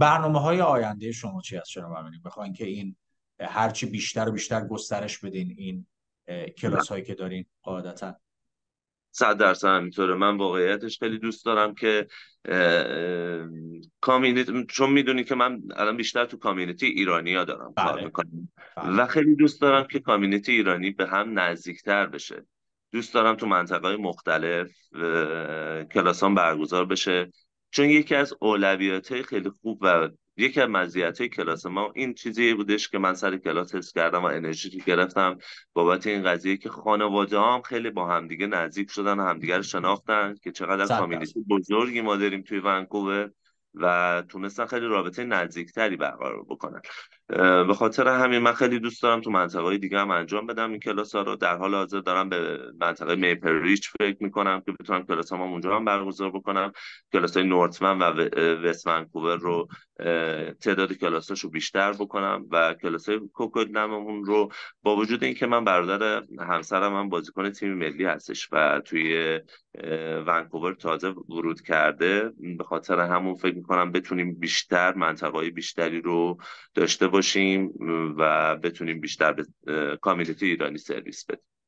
برنامه های آینده شما چی هست شنوندگان بخواین که این هرچی بیشتر و بیشتر گسترش بدین این کلاس هایی که دارین قاعدتا صد درصد همینطوره من واقعیتش خیلی دوست دارم که کامیونیتی چون میدونی که من الان بیشتر تو کامیونیتی ها دارم بله. کار میکنم بله. و خیلی دوست دارم که کامیونیتی ایرانی به هم نزدیکتر بشه دوست دارم تو منطقه های مختلف کلاسان برگزار بشه چون یکی از اولویت های خیلی خوب و یکی از مزیت کلاس ما این چیزی بودش که من سر کلاس حس کردم و انرژی گرفتم بابت این قضیه که خانواده هم خیلی با همدیگه نزدیک شدن و همدیگر رو شناختن که چقدر کامیونیتی بزرگی ما داریم توی ونکوور و تونستن خیلی رابطه نزدیکتری برقرار بکنن به خاطر همین من خیلی دوست دارم تو منطقه های دیگه هم انجام بدم این کلاس ها رو در حال حاضر دارم به منطقه میپل ریچ فکر میکنم که بتونم کلاس هم اونجا هم برگزار بکنم کلاس های نورتمن و وست ونکوور رو تعداد کلاساشو بیشتر بکنم و کلاس های کوکلممون رو با وجود اینکه من برادر همسرم هم بازیکن تیم ملی هستش و توی ونکوور تازه ورود کرده به خاطر همون فکر میکنم بتونیم بیشتر منطقه بیشتری رو داشته باشیم و بتونیم بیشتر به کامیلیتی ایرانی سرویس بدیم